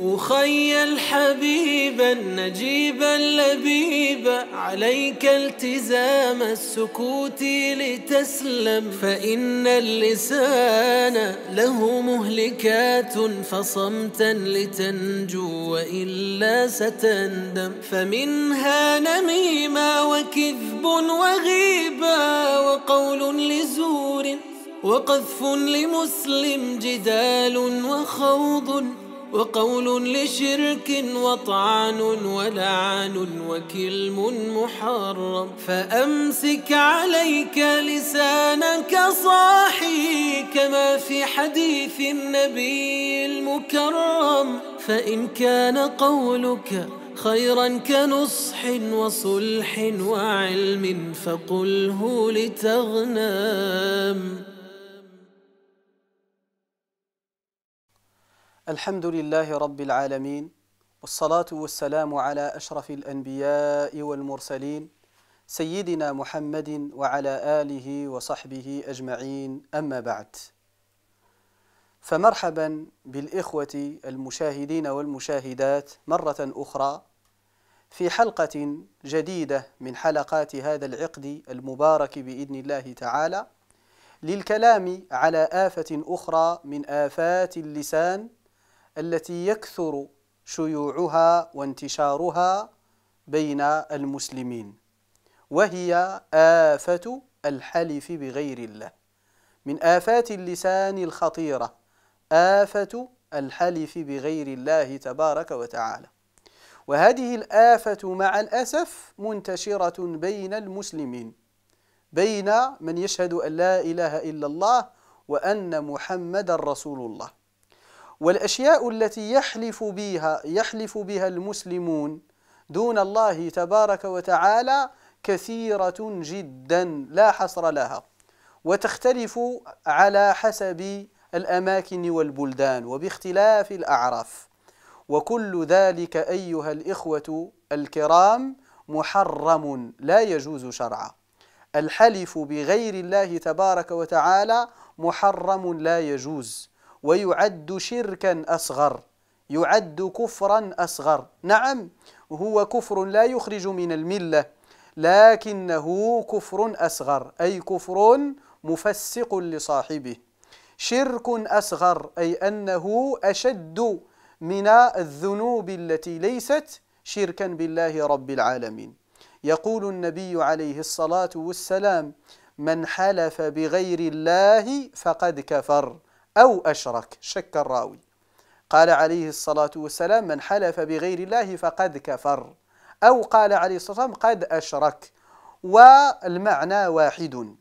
أخيل حبيبا نجيبا لبيبا عليك التزام السكوت لتسلم فإن اللسان له مهلكات فصمتا لتنجو وإلا ستندم فمنها نميمة وكذب وغيبة وقول لزور وقذف لمسلم جدال وخوض وقول لشرك وطعن ولعن وكلم محرم فأمسك عليك لسانك صاحي كما في حديث النبي المكرم فإن كان قولك خيرا كنصح وصلح وعلم فقله لتغنم الحمد لله رب العالمين والصلاة والسلام على أشرف الأنبياء والمرسلين سيدنا محمد وعلى آله وصحبه أجمعين أما بعد فمرحبا بالإخوة المشاهدين والمشاهدات مرة أخرى في حلقة جديدة من حلقات هذا العقد المبارك بإذن الله تعالى للكلام على آفة أخرى من آفات اللسان التي يكثر شيوعها وانتشارها بين المسلمين وهي آفة الحلف بغير الله من آفات اللسان الخطيرة آفة الحلف بغير الله تبارك وتعالى وهذه الآفة مع الأسف منتشرة بين المسلمين بين من يشهد أن لا إله إلا الله وأن محمد رسول الله والأشياء التي يحلف بها يحلف بها المسلمون دون الله تبارك وتعالى كثيرة جدا لا حصر لها وتختلف على حسب الأماكن والبلدان وباختلاف الأعراف وكل ذلك أيها الإخوة الكرام محرم لا يجوز شرعا الحلف بغير الله تبارك وتعالى محرم لا يجوز ويعد شركا أصغر يعد كفرا أصغر نعم هو كفر لا يخرج من الملة لكنه كفر أصغر أي كفر مفسق لصاحبه شرك أصغر أي أنه أشد من الذنوب التي ليست شركا بالله رب العالمين يقول النبي عليه الصلاة والسلام من حلف بغير الله فقد كفر أو أشرك شك الراوي قال عليه الصلاة والسلام من حلف بغير الله فقد كفر أو قال عليه الصلاة والسلام قد أشرك والمعنى واحد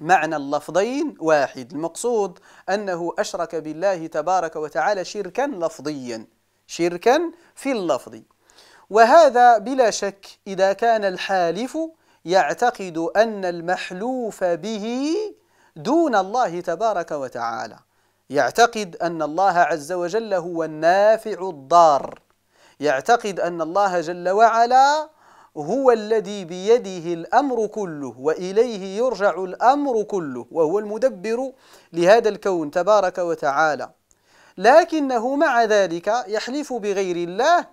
معنى اللفظين واحد المقصود أنه أشرك بالله تبارك وتعالى شركا لفظيا شركا في اللفظ وهذا بلا شك إذا كان الحالف يعتقد أن المحلوف به دون الله تبارك وتعالى يعتقد أن الله عز وجل هو النافع الضار يعتقد أن الله جل وعلا هو الذي بيده الأمر كله وإليه يرجع الأمر كله وهو المدبر لهذا الكون تبارك وتعالى لكنه مع ذلك يحلف بغير الله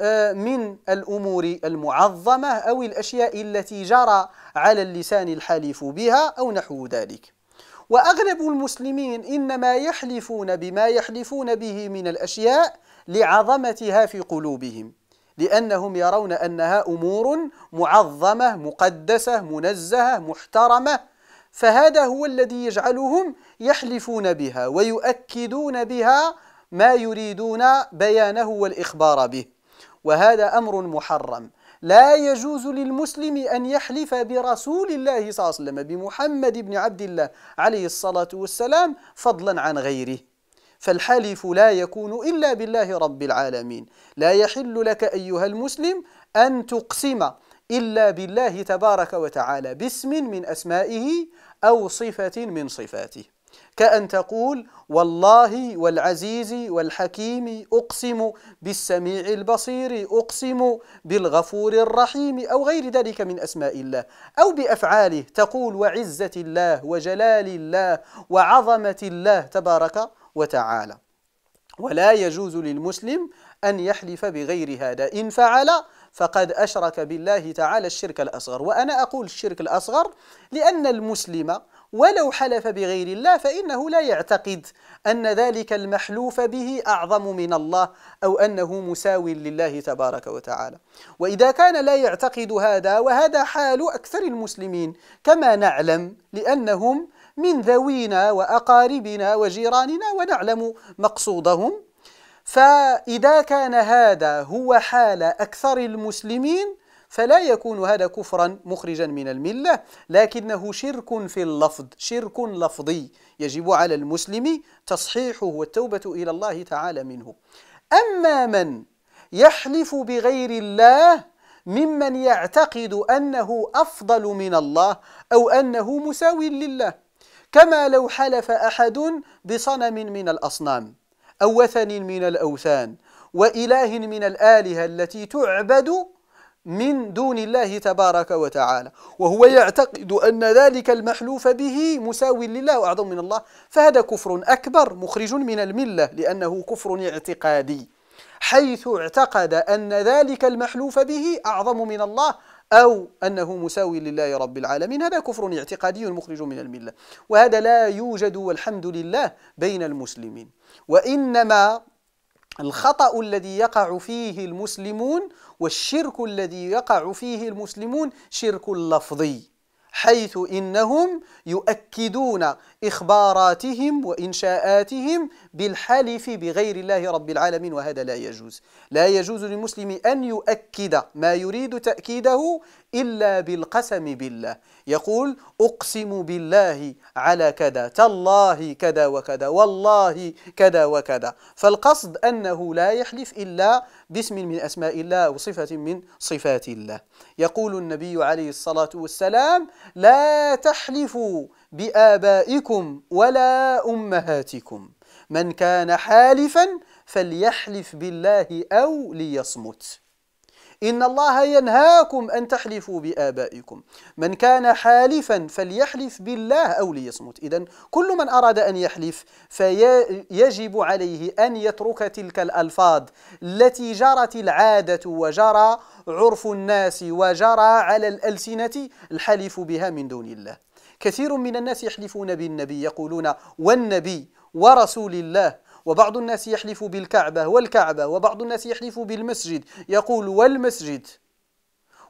آه، من الأمور المعظمة أو الأشياء التي جرى على اللسان الحليف بها أو نحو ذلك وأغلب المسلمين إنما يحلفون بما يحلفون به من الأشياء لعظمتها في قلوبهم لأنهم يرون أنها أمور معظمة مقدسة منزهة محترمة فهذا هو الذي يجعلهم يحلفون بها ويؤكدون بها ما يريدون بيانه والإخبار به وهذا أمر محرم لا يجوز للمسلم أن يحلف برسول الله صلى الله عليه وسلم بمحمد بن عبد الله عليه الصلاة والسلام فضلا عن غيره فالحلف لا يكون إلا بالله رب العالمين لا يحل لك أيها المسلم أن تقسم إلا بالله تبارك وتعالى باسم من أسمائه أو صفة من صفاته كأن تقول والله والعزيز والحكيم أقسم بالسميع البصير أقسم بالغفور الرحيم أو غير ذلك من أسماء الله أو بأفعاله تقول وعزة الله وجلال الله وعظمة الله تبارك وتعالى ولا يجوز للمسلم أن يحلف بغير هذا إن فعل فقد أشرك بالله تعالى الشرك الأصغر وأنا أقول الشرك الأصغر لأن المسلم ولو حلف بغير الله فإنه لا يعتقد أن ذلك المحلوف به أعظم من الله أو أنه مساو لله تبارك وتعالى وإذا كان لا يعتقد هذا وهذا حال أكثر المسلمين كما نعلم لأنهم من ذوينا وأقاربنا وجيراننا ونعلم مقصودهم فإذا كان هذا هو حال أكثر المسلمين فلا يكون هذا كفرا مخرجا من الملة لكنه شرك في اللفظ شرك لفظي يجب على المسلم تصحيحه والتوبة إلى الله تعالى منه أما من يحلف بغير الله ممن يعتقد أنه أفضل من الله أو أنه مساو لله كما لو حلف أحد بصنم من الأصنام أو وثن من الأوثان وإله من الآلهة التي تعبد من دون الله تبارك وتعالى وهو يعتقد أن ذلك المحلوف به مساو لله وأعظم من الله فهذا كفر أكبر مخرج من الملة لأنه كفر اعتقادي حيث اعتقد أن ذلك المحلوف به أعظم من الله أو أنه مساوي لله رب العالمين هذا كفر اعتقادي مخرج من الملة وهذا لا يوجد والحمد لله بين المسلمين وإنما الخطأ الذي يقع فيه المسلمون والشرك الذي يقع فيه المسلمون شرك لفظي حيث إنهم يؤكدون إخباراتهم وإنشاءاتهم بالحلف بغير الله رب العالمين وهذا لا يجوز لا يجوز للمسلم أن يؤكد ما يريد تأكيده إلا بالقسم بالله يقول أقسم بالله على كذا تالله كذا وكذا والله كذا وكذا فالقصد أنه لا يحلف إلا باسم من أسماء الله أو صفة من صفات الله يقول النبي عليه الصلاة والسلام لا تحلفوا بآبائكم ولا أمهاتكم من كان حالفا فليحلف بالله أو ليصمت إن الله ينهاكم أن تحلفوا بآبائكم من كان حالفا فليحلف بالله أو ليصمت إذا كل من أراد أن يحلف فيجب عليه أن يترك تلك الألفاظ التي جرت العادة وجرى عرف الناس وجرى على الألسنة الحلف بها من دون الله كثير من الناس يحلفون بالنبي يقولون والنبي ورسول الله وبعض الناس يحلف بالكعبة والكعبة وبعض الناس يحلف بالمسجد يقول والمسجد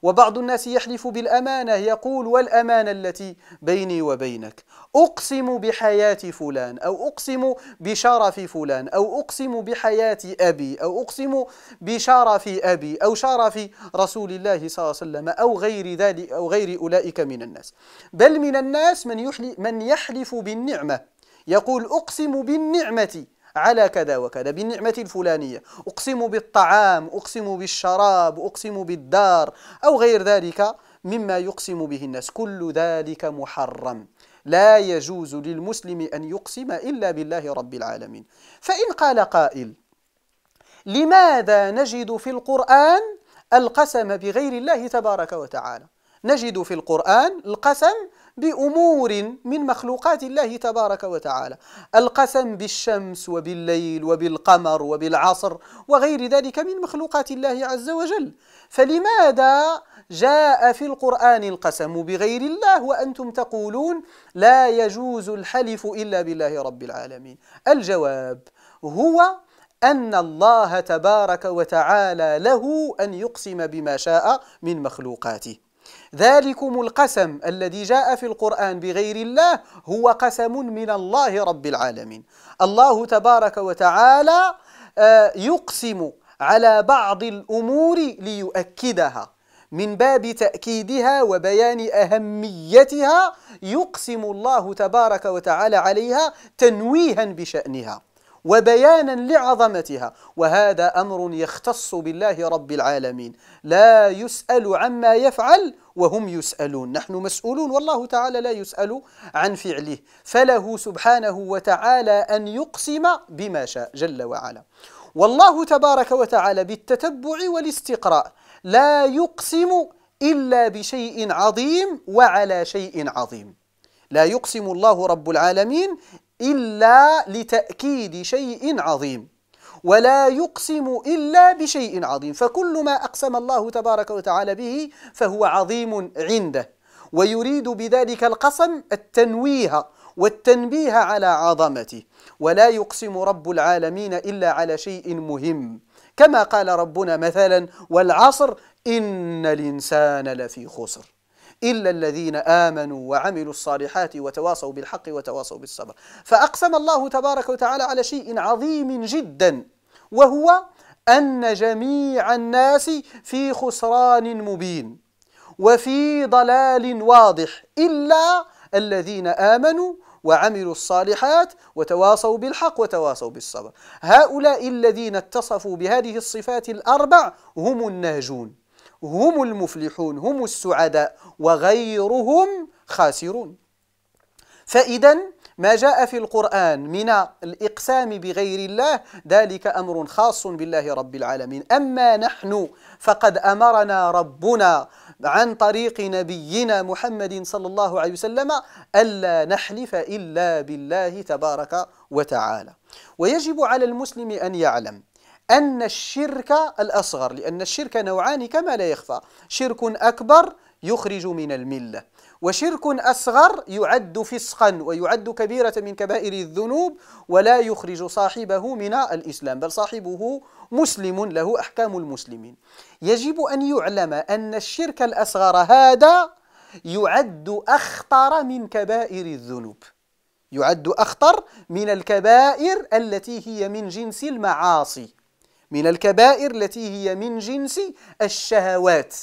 وبعض الناس يحلف بالأمانة يقول والأمانة التي بيني وبينك أقسم بحياة فلان أو أقسم بشرف فلان أو أقسم بحياة أبي أو أقسم بشرف أبي أو شرف رسول الله صلى الله عليه وسلم أو غير ذلك أو غير أولئك من الناس بل من الناس من يحلف, من يحلف بالنعمة يقول أقسم بالنعمة على كذا وكذا بالنعمة الفلانية أقسم بالطعام أقسم بالشراب أقسم بالدار أو غير ذلك مما يقسم به الناس كل ذلك محرم لا يجوز للمسلم أن يقسم إلا بالله رب العالمين فإن قال قائل لماذا نجد في القرآن القسم بغير الله تبارك وتعالى نجد في القرآن القسم بأمور من مخلوقات الله تبارك وتعالى القسم بالشمس وبالليل وبالقمر وبالعصر وغير ذلك من مخلوقات الله عز وجل فلماذا جاء في القرآن القسم بغير الله وأنتم تقولون لا يجوز الحلف إلا بالله رب العالمين الجواب هو أن الله تبارك وتعالى له أن يقسم بما شاء من مخلوقاته ذلكم القسم الذي جاء في القرآن بغير الله هو قسم من الله رب العالمين الله تبارك وتعالى آه، يقسم على بعض الأمور ليؤكدها من باب تأكيدها وبيان أهميتها يقسم الله تبارك وتعالى عليها تنويها بشأنها وبيانا لعظمتها وهذا امر يختص بالله رب العالمين لا يسال عما يفعل وهم يسالون نحن مسؤولون والله تعالى لا يسال عن فعله فله سبحانه وتعالى ان يقسم بما شاء جل وعلا والله تبارك وتعالى بالتتبع والاستقراء لا يقسم الا بشيء عظيم وعلى شيء عظيم لا يقسم الله رب العالمين إلا لتأكيد شيء عظيم ولا يقسم إلا بشيء عظيم فكل ما أقسم الله تبارك وتعالى به فهو عظيم عنده ويريد بذلك القسم التنويه والتنبيه على عظمته ولا يقسم رب العالمين إلا على شيء مهم كما قال ربنا مثلا والعصر إن الإنسان لفي خسر إلا الذين آمنوا وعملوا الصالحات وتواصوا بالحق وتواصوا بالصبر فأقسم الله تبارك وتعالى على شيء عظيم جدا وهو أن جميع الناس في خسران مبين وفي ضلال واضح إلا الذين آمنوا وعملوا الصالحات وتواصوا بالحق وتواصوا بالصبر هؤلاء الذين اتصفوا بهذه الصفات الأربع هم الناجون هم المفلحون هم السعداء وغيرهم خاسرون فإذا ما جاء في القرآن من الإقسام بغير الله ذلك أمر خاص بالله رب العالمين أما نحن فقد أمرنا ربنا عن طريق نبينا محمد صلى الله عليه وسلم ألا نحلف إلا بالله تبارك وتعالى ويجب على المسلم أن يعلم أن الشرك الأصغر لأن الشرك نوعان كما لا يخفى شرك أكبر يخرج من الملة وشرك أصغر يعد فسقا ويعد كبيرة من كبائر الذنوب ولا يخرج صاحبه من الإسلام بل صاحبه مسلم له أحكام المسلمين يجب أن يعلم أن الشرك الأصغر هذا يعد أخطر من كبائر الذنوب يعد أخطر من الكبائر التي هي من جنس المعاصي من الكبائر التي هي من جنس الشهوات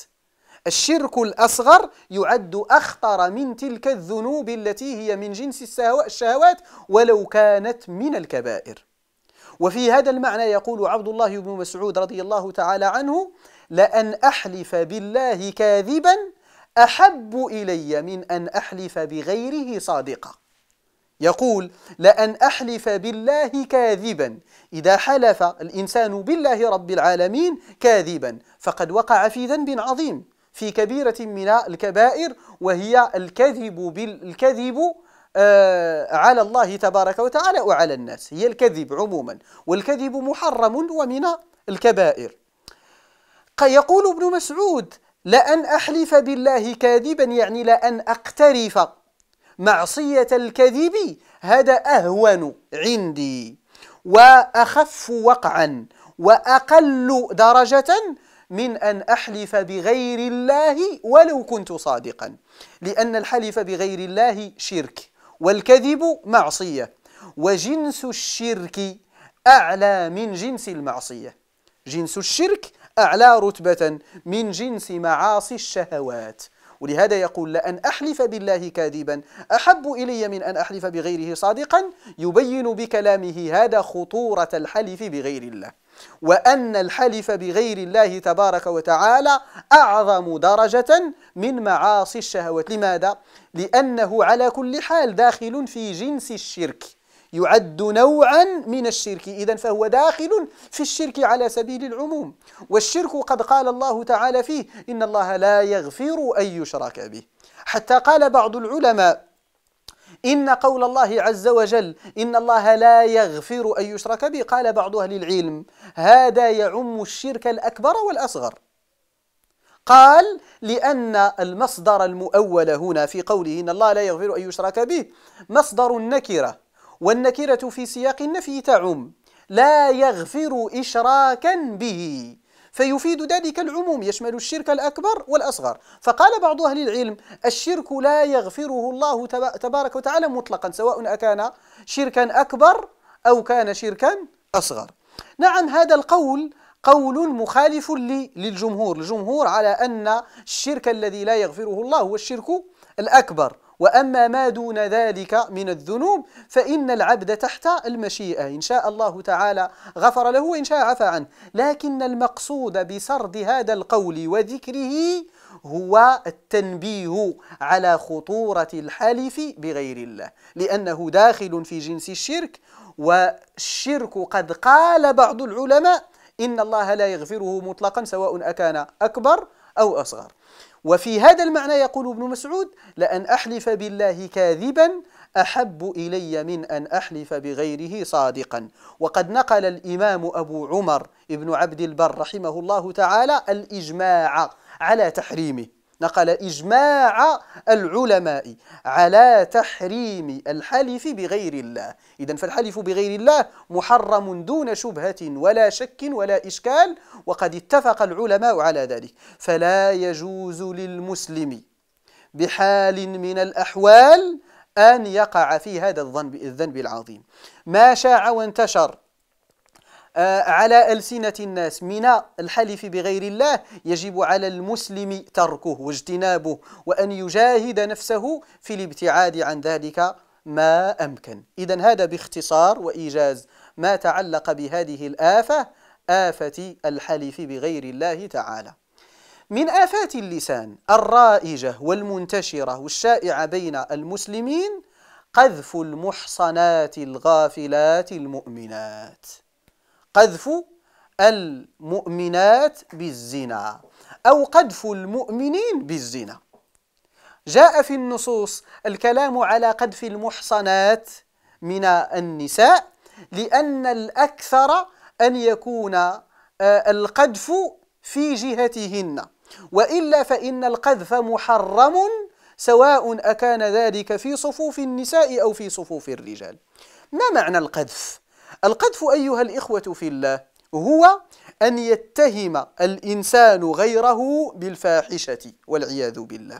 الشرك الأصغر يعد أخطر من تلك الذنوب التي هي من جنس الشهوات ولو كانت من الكبائر وفي هذا المعنى يقول عبد الله بن مسعود رضي الله تعالى عنه لأن أحلف بالله كاذبا أحب إلي من أن أحلف بغيره صادقا يقول لأن أحلف بالله كاذبا إذا حلف الإنسان بالله رب العالمين كاذبا فقد وقع في ذنب عظيم في كبيرة من الكبائر وهي الكذب بالكذب آه، على الله تبارك وتعالى وعلى الناس هي الكذب عموما والكذب محرم ومن الكبائر يقول ابن مسعود لأن أحلف بالله كاذبا يعني لأن أقترف معصية الكذب هذا أهون عندي وأخف وقعا وأقل درجة من أن أحلف بغير الله ولو كنت صادقا لأن الحلف بغير الله شرك والكذب معصية وجنس الشرك أعلى من جنس المعصية جنس الشرك أعلى رتبة من جنس معاصي الشهوات ولهذا يقول لأن أحلف بالله كاذبا أحب إلي من أن أحلف بغيره صادقا يبين بكلامه هذا خطورة الحلف بغير الله وأن الحلف بغير الله تبارك وتعالى أعظم درجة من معاصي الشهوات لماذا؟ لأنه على كل حال داخل في جنس الشرك يعد نوعا من الشرك إذا فهو داخل في الشرك على سبيل العموم والشرك قد قال الله تعالى فيه إن الله لا يغفر أن يشرك به حتى قال بعض العلماء إن قول الله عز وجل إن الله لا يغفر أن يشرك به قال بعض أهل العلم هذا يعم الشرك الأكبر والأصغر قال لأن المصدر المؤول هنا في قوله إن الله لا يغفر أن يشرك به مصدر النكرة والنكرة في سياق النفي تعم لا يغفر إشراكا به فيفيد ذلك العموم يشمل الشرك الأكبر والأصغر فقال بعض أهل العلم الشرك لا يغفره الله تبارك وتعالى مطلقا سواء أكان شركا أكبر أو كان شركا أصغر نعم هذا القول قول مخالف للجمهور الجمهور على أن الشرك الذي لا يغفره الله هو الشرك الأكبر وأما ما دون ذلك من الذنوب فإن العبد تحت المشيئة إن شاء الله تعالى غفر له وإن شاء عفى عنه لكن المقصود بسرد هذا القول وذكره هو التنبيه على خطورة الحلف بغير الله لأنه داخل في جنس الشرك والشرك قد قال بعض العلماء إن الله لا يغفره مطلقا سواء أكان أكبر أو أصغر وفي هذا المعنى يقول ابن مسعود لأن أحلف بالله كاذبا أحب إلي من أن أحلف بغيره صادقا وقد نقل الإمام أبو عمر ابن عبد البر رحمه الله تعالى الإجماع على تحريمه نقل إجماع العلماء على تحريم الحلف بغير الله إذا فالحلف بغير الله محرم دون شبهة ولا شك ولا إشكال وقد اتفق العلماء على ذلك فلا يجوز للمسلم بحال من الأحوال أن يقع في هذا الذنب العظيم ما شاع وانتشر آه، على ألسنة الناس من الحلف بغير الله يجب على المسلم تركه واجتنابه وأن يجاهد نفسه في الابتعاد عن ذلك ما أمكن إذا هذا باختصار وإيجاز ما تعلق بهذه الآفة آفة الحلف بغير الله تعالى من آفات اللسان الرائجة والمنتشرة والشائعة بين المسلمين قذف المحصنات الغافلات المؤمنات قذف المؤمنات بالزنا أو قذف المؤمنين بالزنا جاء في النصوص الكلام على قذف المحصنات من النساء لأن الأكثر أن يكون آه، القذف في جهتهن وإلا فإن القذف محرم سواء أكان ذلك في صفوف النساء أو في صفوف الرجال ما معنى القذف؟ القذف أيها الإخوة في الله هو أن يتهم الإنسان غيره بالفاحشة والعياذ بالله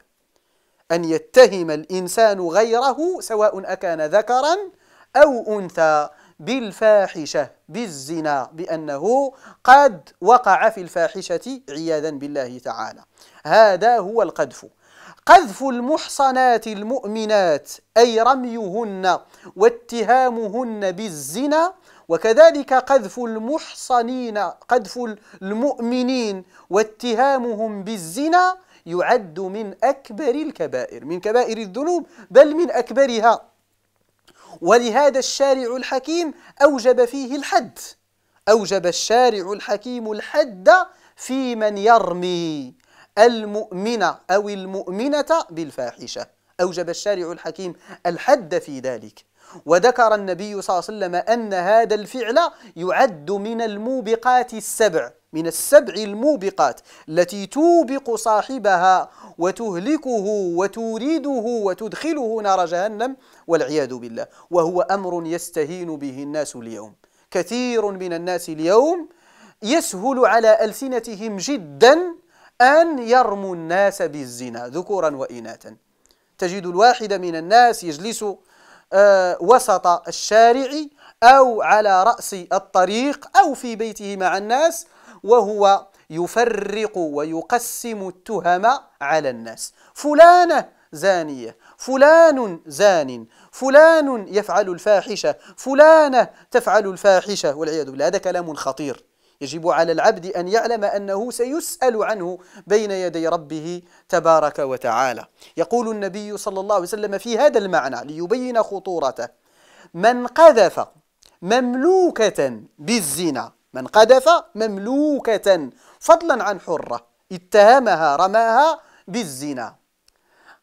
أن يتهم الإنسان غيره سواء أكان ذكرا أو أنثى بالفاحشة بالزنا بأنه قد وقع في الفاحشة عياذا بالله تعالى هذا هو القذف قذف المحصنات المؤمنات أي رميهن واتهامهن بالزنا وكذلك قذف المحصنين قذف المؤمنين واتهامهم بالزنا يعد من أكبر الكبائر من كبائر الذنوب بل من أكبرها ولهذا الشارع الحكيم أوجب فيه الحد أوجب الشارع الحكيم الحد في من يرمي المؤمن أو المؤمنة بالفاحشة أوجب الشارع الحكيم الحد في ذلك وذكر النبي صلى الله عليه وسلم أن هذا الفعل يعد من الموبقات السبع من السبع الموبقات التي توبق صاحبها وتهلكه وتريده وتدخله نار جهنم والعياذ بالله وهو أمر يستهين به الناس اليوم كثير من الناس اليوم يسهل على ألسنتهم جدا أن يرموا الناس بالزنا ذكورا وإناثا تجد الواحد من الناس يجلس آه، وسط الشارع أو على رأس الطريق أو في بيته مع الناس وهو يفرق ويقسم التهم على الناس فلانة زانية فلان زان فلان يفعل الفاحشة فلانة تفعل الفاحشة والعياذ بالله هذا كلام خطير يجب على العبد أن يعلم أنه سيسأل عنه بين يدي ربه تبارك وتعالى يقول النبي صلى الله عليه وسلم في هذا المعنى ليبين خطورته من قذف مملوكة بالزنا من قذف مملوكة فضلا عن حرة اتهمها رماها بالزنا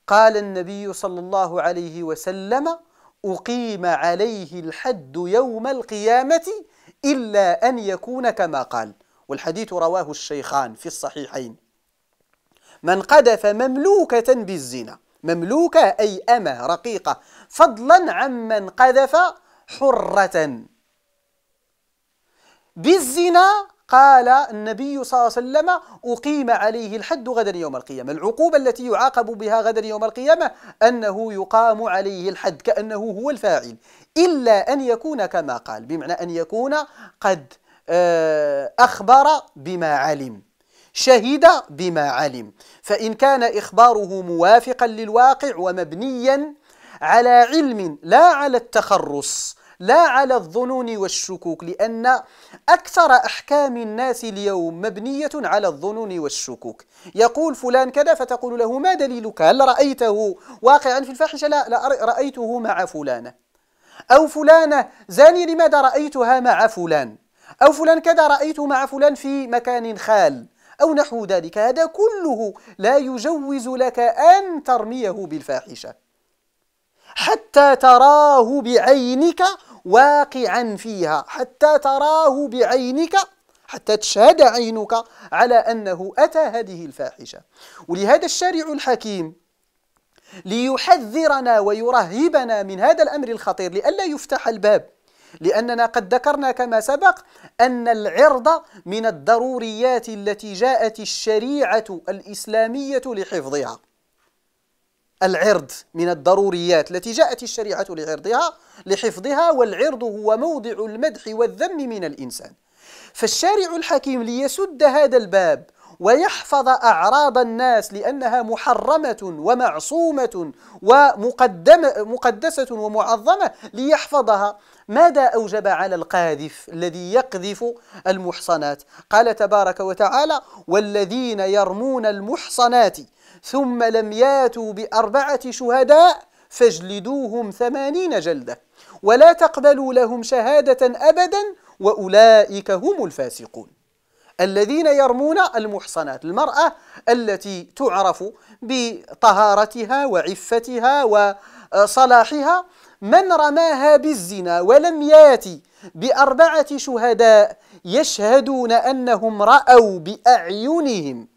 قال النبي صلى الله عليه وسلم أقيم عليه الحد يوم القيامة إلا أن يكون كما قال والحديث رواه الشيخان في الصحيحين من قذف مملوكة بالزنا مملوكة أي أمة رقيقة فضلا عمن قذف حرة بالزنا قال النبي صلى الله عليه وسلم أقيم عليه الحد غدا يوم القيامة العقوبة التي يعاقب بها غدا يوم القيامة أنه يقام عليه الحد كأنه هو الفاعل إلا أن يكون كما قال بمعنى أن يكون قد آه، أخبر بما علم شهد بما علم فإن كان إخباره موافقا للواقع ومبنيا على علم لا على التخرص لا على الظنون والشكوك لأن أكثر أحكام الناس اليوم مبنية على الظنون والشكوك يقول فلان كذا فتقول له ما دليلك هل رأيته واقعا في الفاحشة لا, لا رأيته مع فلانة أو فلانة زاني لماذا رأيتها مع فلان أو فلان كذا رأيت مع فلان في مكان خال أو نحو ذلك هذا كله لا يجوز لك أن ترميه بالفاحشة حتى تراه بعينك واقعا فيها حتى تراه بعينك حتى تشهد عينك على أنه أتى هذه الفاحشة ولهذا الشارع الحكيم ليحذرنا ويرهبنا من هذا الأمر الخطير لئلا يفتح الباب لأننا قد ذكرنا كما سبق أن العرض من الضروريات التي جاءت الشريعة الإسلامية لحفظها العرض من الضروريات التي جاءت الشريعة لعرضها لحفظها والعرض هو موضع المدح والذم من الإنسان فالشارع الحكيم ليسد هذا الباب ويحفظ أعراض الناس لأنها محرمة ومعصومة ومقدمة مقدسة ومعظمة ليحفظها ماذا أوجب على القاذف الذي يقذف المحصنات قال تبارك وتعالى والذين يرمون المحصنات ثم لم ياتوا بأربعة شهداء فاجلدوهم ثمانين جلدة ولا تقبلوا لهم شهادة أبدا وأولئك هم الفاسقون الذين يرمون المحصنات المرأة التي تعرف بطهارتها وعفتها وصلاحها من رماها بالزنا ولم ياتي بأربعة شهداء يشهدون أنهم رأوا بأعينهم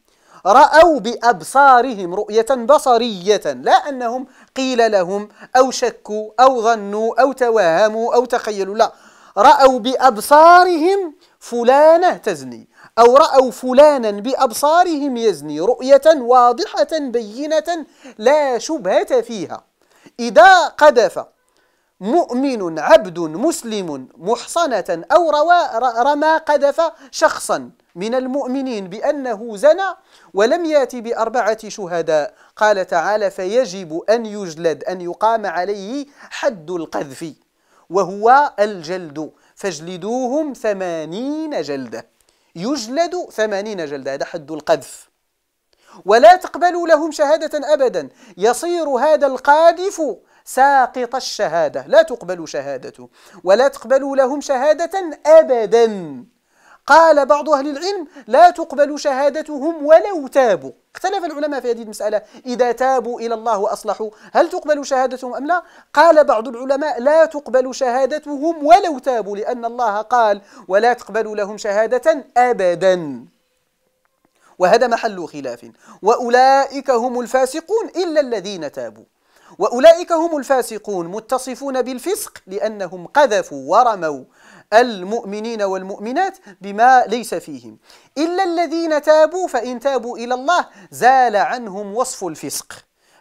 رأوا بأبصارهم رؤية بصرية لا أنهم قيل لهم أو شكوا أو ظنوا أو توهموا أو تخيلوا لا رأوا بأبصارهم فلانة تزني أو رأوا فلانا بأبصارهم يزني رؤية واضحة بينة لا شبهة فيها إذا قذف مؤمن عبد مسلم محصنة أو روا رمى قذف شخصا من المؤمنين بأنه زنى ولم يأتي بأربعة شهداء قال تعالى فيجب أن يجلد أن يقام عليه حد القذف وهو الجلد فاجلدوهم ثمانين جلده يجلد ثمانين جلدة هذا حد القذف ولا تقبلوا لهم شهادة أبدا يصير هذا القاذف ساقط الشهادة لا تقبل شهادته ولا تقبلوا لهم شهادة أبدا قال بعض أهل العلم لا تقبل شهادتهم ولو تابوا اختلف العلماء في هذه المسألة إذا تابوا إلى الله وأصلحوا هل تقبل شهادتهم أم لا؟ قال بعض العلماء لا تقبل شهادتهم ولو تابوا لأن الله قال ولا تقبل لهم شهادة أبدا وهذا محل خلاف وأولئك هم الفاسقون إلا الذين تابوا وأولئك هم الفاسقون متصفون بالفسق لأنهم قذفوا ورموا المؤمنين والمؤمنات بما ليس فيهم إلا الذين تابوا فإن تابوا إلى الله زال عنهم وصف الفسق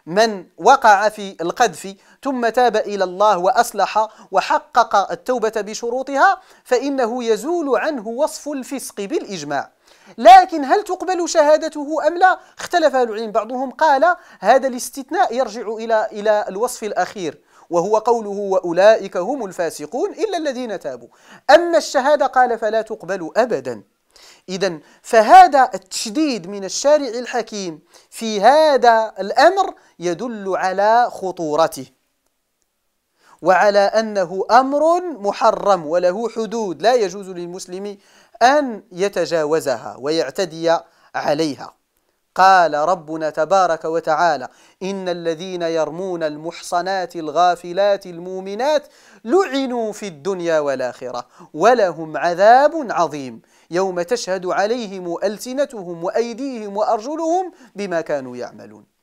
من وقع في القذف ثم تاب إلى الله وأصلح وحقق التوبة بشروطها فإنه يزول عنه وصف الفسق بالإجماع لكن هل تقبل شهادته أم لا؟ اختلف العلم بعضهم قال هذا الاستثناء يرجع إلى إلى الوصف الأخير وهو قوله وأولئك هم الفاسقون إلا الذين تابوا أما الشهادة قال فلا تقبل أبدا إذا فهذا التشديد من الشارع الحكيم في هذا الأمر يدل على خطورته وعلى أنه أمر محرم وله حدود لا يجوز للمسلم أن يتجاوزها ويعتدي عليها قال ربنا تبارك وتعالى إن الذين يرمون المحصنات الغافلات المؤمنات لعنوا في الدنيا والآخرة ولهم عذاب عظيم يوم تشهد عليهم ألسنتهم وأيديهم وأرجلهم بما كانوا يعملون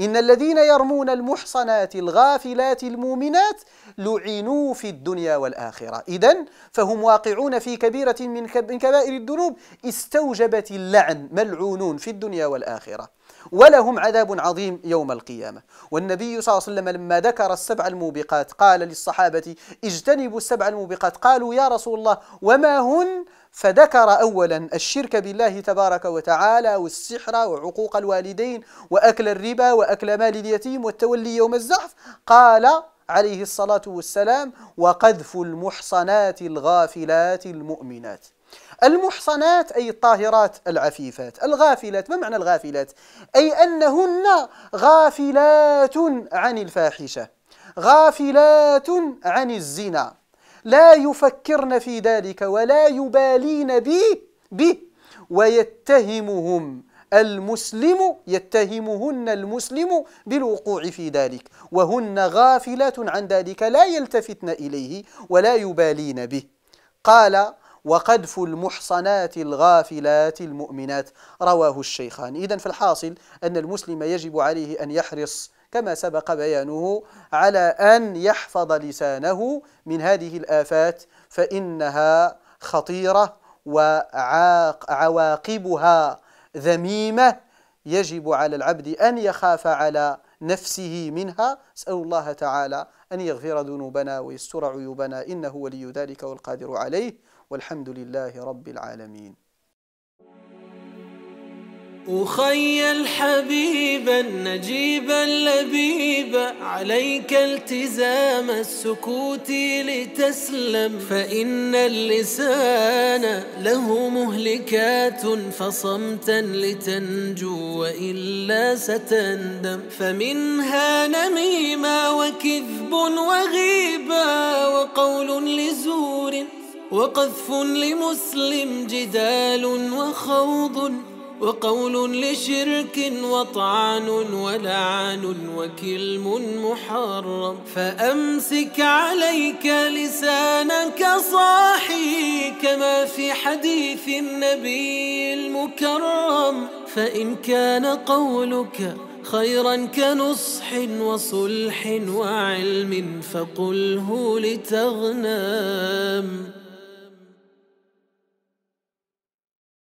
إن الذين يرمون المحصنات الغافلات المؤمنات لعنوا في الدنيا والآخرة إذا فهم واقعون في كبيرة من كبائر الذنوب استوجبت اللعن ملعونون في الدنيا والآخرة ولهم عذاب عظيم يوم القيامة والنبي صلى الله عليه وسلم لما ذكر السبع الموبقات قال للصحابة اجتنبوا السبع الموبقات قالوا يا رسول الله وما هن فذكر أولا الشرك بالله تبارك وتعالى والسحر وعقوق الوالدين وأكل الربا وأكل مال اليتيم والتولي يوم الزحف قال عليه الصلاة والسلام وقذف المحصنات الغافلات المؤمنات المحصنات أي الطاهرات العفيفات الغافلات ما معنى الغافلات؟ أي أنهن غافلات عن الفاحشة غافلات عن الزنا لا يفكرن في ذلك ولا يبالين به به ويتهمهم المسلم يتهمهن المسلم بالوقوع في ذلك وهن غافلات عن ذلك لا يلتفتن إليه ولا يبالين به قال وقذف المحصنات الغافلات المؤمنات رواه الشيخان إذا في الحاصل أن المسلم يجب عليه أن يحرص كما سبق بيانه على أن يحفظ لسانه من هذه الآفات فإنها خطيرة وعواقبها ذميمة يجب على العبد أن يخاف على نفسه منها أسأل الله تعالى أن يغفر ذنوبنا ويستر عيوبنا إنه ولي ذلك والقادر عليه والحمد لله رب العالمين أخي الحبيب نجيبا لبيبا عليك التزام السكوت لتسلم فإن اللسان له مهلكات فصمتا لتنجو وإلا ستندم فمنها نميمة وكذب وغيبة وقول لزور وقذف لمسلم جدال وخوض وقول لشرك وطعن ولعن وكلم محرم فأمسك عليك لسانك صاحي كما في حديث النبي المكرم فإن كان قولك خيرا كنصح وصلح وعلم فقله لتغنم